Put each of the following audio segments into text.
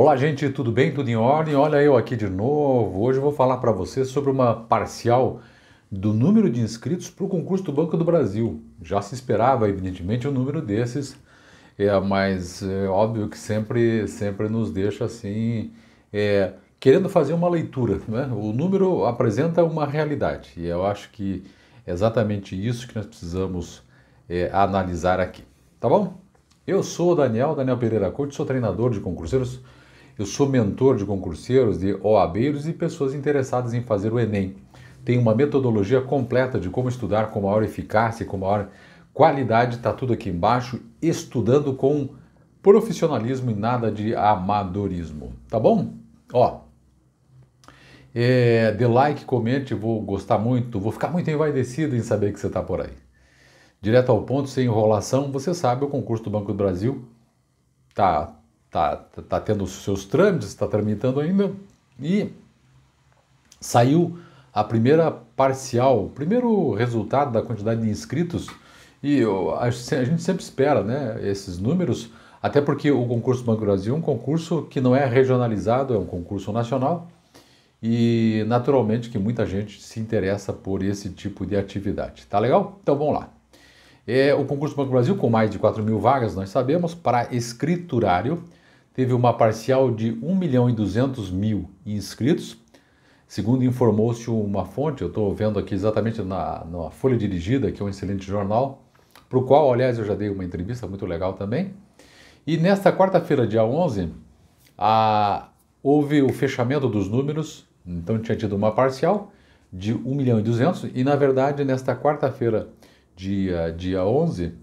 Olá, gente, tudo bem? Tudo em ordem? Olha eu aqui de novo. Hoje eu vou falar para você sobre uma parcial do número de inscritos para o concurso do Banco do Brasil. Já se esperava, evidentemente, um número desses, é, mas é óbvio que sempre, sempre nos deixa assim, é, querendo fazer uma leitura. Né? O número apresenta uma realidade e eu acho que é exatamente isso que nós precisamos é, analisar aqui. Tá bom? Eu sou o Daniel, Daniel Pereira Couto, sou treinador de concurseiros eu sou mentor de concurseiros, de OABeiros e pessoas interessadas em fazer o Enem. Tem uma metodologia completa de como estudar com maior eficácia e com maior qualidade, está tudo aqui embaixo, estudando com profissionalismo e nada de amadorismo, tá bom? Ó, é, dê like, comente, vou gostar muito, vou ficar muito envaidecido em saber que você está por aí. Direto ao ponto, sem enrolação, você sabe, o concurso do Banco do Brasil tá está tá tendo os seus trâmites, está tramitando ainda, e saiu a primeira parcial, o primeiro resultado da quantidade de inscritos, e a, gente sempre espera né, esses números, até porque o concurso Banco do Brasil é um concurso que não é regionalizado, é um concurso nacional, e naturalmente que muita gente se interessa por esse tipo de atividade. Tá legal? Então vamos lá. É, o concurso do Banco do Brasil, com mais de 4 mil vagas, nós sabemos, para escriturário, teve uma parcial de 1 milhão e 200 mil inscritos. Segundo informou-se uma fonte, eu estou vendo aqui exatamente na, na, Folha Dirigida, que é um excelente jornal, para o qual, aliás, eu já dei uma entrevista muito legal também. E nesta quarta-feira, dia 11, a, houve o fechamento dos números, então tinha tido uma parcial de 1 milhão e 200, e na verdade, nesta quarta-feira, dia, dia 11,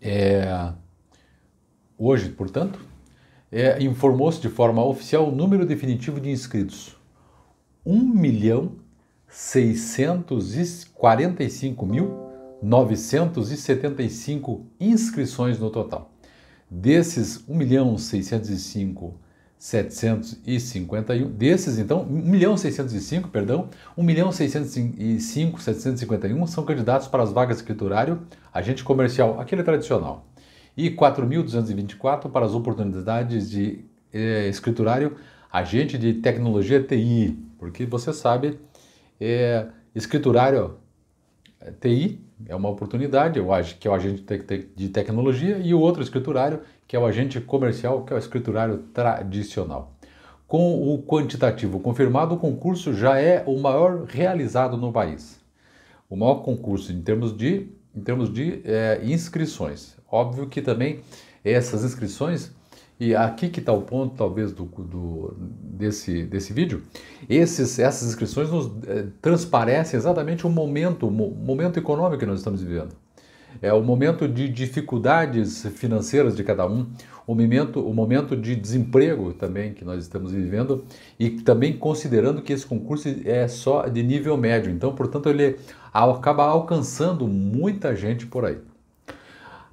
é, hoje, portanto, é, informou-se de forma oficial o número definitivo de inscritos: 1 milhão 645.975 inscrições no total. Desses 1 milhão 605 751, desses então, 1 milhão 605, perdão, 1 milhão 605, 751 são candidatos para as vagas de escriturário, agente comercial, aquele tradicional, e 4.224 para as oportunidades de eh, escriturário, agente de tecnologia TI, porque você sabe, eh, escriturário TI, é uma oportunidade, eu acho que é o agente de tecnologia, e o outro escriturário, que é o agente comercial, que é o escriturário tradicional. Com o quantitativo confirmado, o concurso já é o maior realizado no país. O maior concurso em termos de, em termos de é, inscrições. Óbvio que também essas inscrições e aqui que está o ponto, talvez, do, do, desse, desse vídeo. Esses, essas inscrições nos é, transparecem exatamente o momento, o momento econômico que nós estamos vivendo. É o momento de dificuldades financeiras de cada um, o momento, o momento de desemprego também que nós estamos vivendo e também considerando que esse concurso é só de nível médio. Então, portanto, ele acaba alcançando muita gente por aí.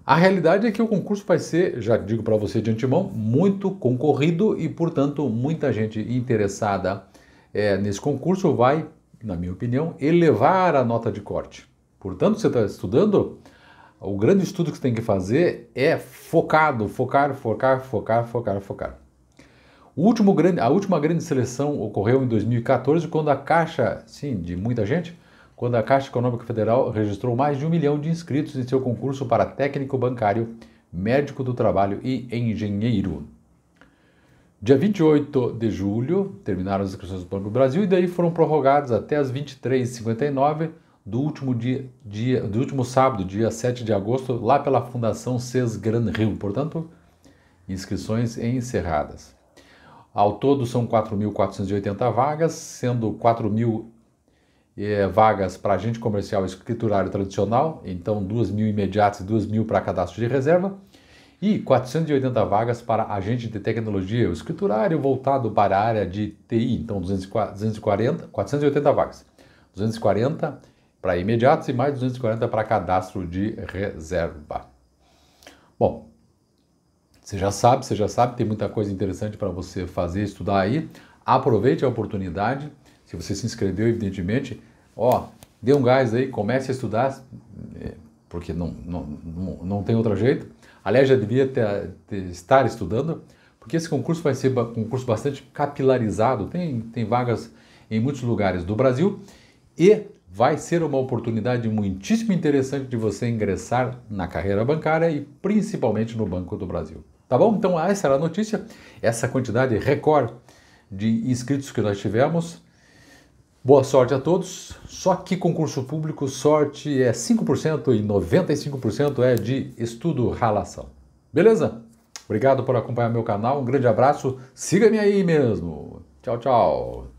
A realidade é que o concurso vai ser, já digo para você de antemão, muito concorrido e, portanto, muita gente interessada é, nesse concurso vai, na minha opinião, elevar a nota de corte. Portanto, você está estudando, o grande estudo que você tem que fazer é focado, focar, focar, focar, focar, focar. O último grande, a última grande seleção ocorreu em 2014, quando a Caixa, sim, de muita gente, quando a Caixa Econômica Federal registrou mais de um milhão de inscritos em seu concurso para técnico bancário, médico do trabalho e engenheiro. Dia 28 de julho, terminaram as inscrições do Banco do Brasil e daí foram prorrogadas até as 23h59 do último, dia, dia, do último sábado, dia 7 de agosto, lá pela Fundação CES Gran Rio. Portanto, inscrições encerradas. Ao todo, são 4.480 vagas, sendo 4.000 é, vagas para agente comercial escriturário tradicional, então 2 mil imediatas e 2 mil para cadastro de reserva, e 480 vagas para agente de tecnologia, o escriturário voltado para a área de TI, então 240, 480 vagas, 240 para imediatos e mais 240 para cadastro de reserva. Bom, você já sabe, você já sabe, tem muita coisa interessante para você fazer, estudar aí. Aproveite a oportunidade. Se você se inscreveu, evidentemente, ó, dê um gás aí, comece a estudar, é, porque não, não, não, não tem outro jeito. Aliás, já devia ter, ter, estar estudando, porque esse concurso vai ser um concurso bastante capilarizado, tem, tem vagas em muitos lugares do Brasil e vai ser uma oportunidade muitíssimo interessante de você ingressar na carreira bancária e principalmente no Banco do Brasil. Tá bom? Então, essa era a notícia, essa quantidade recorde de inscritos que nós tivemos Boa sorte a todos. Só que concurso público, sorte é 5% e 95% é de estudo ralação. Beleza? Obrigado por acompanhar meu canal. Um grande abraço. Siga-me aí mesmo. Tchau, tchau.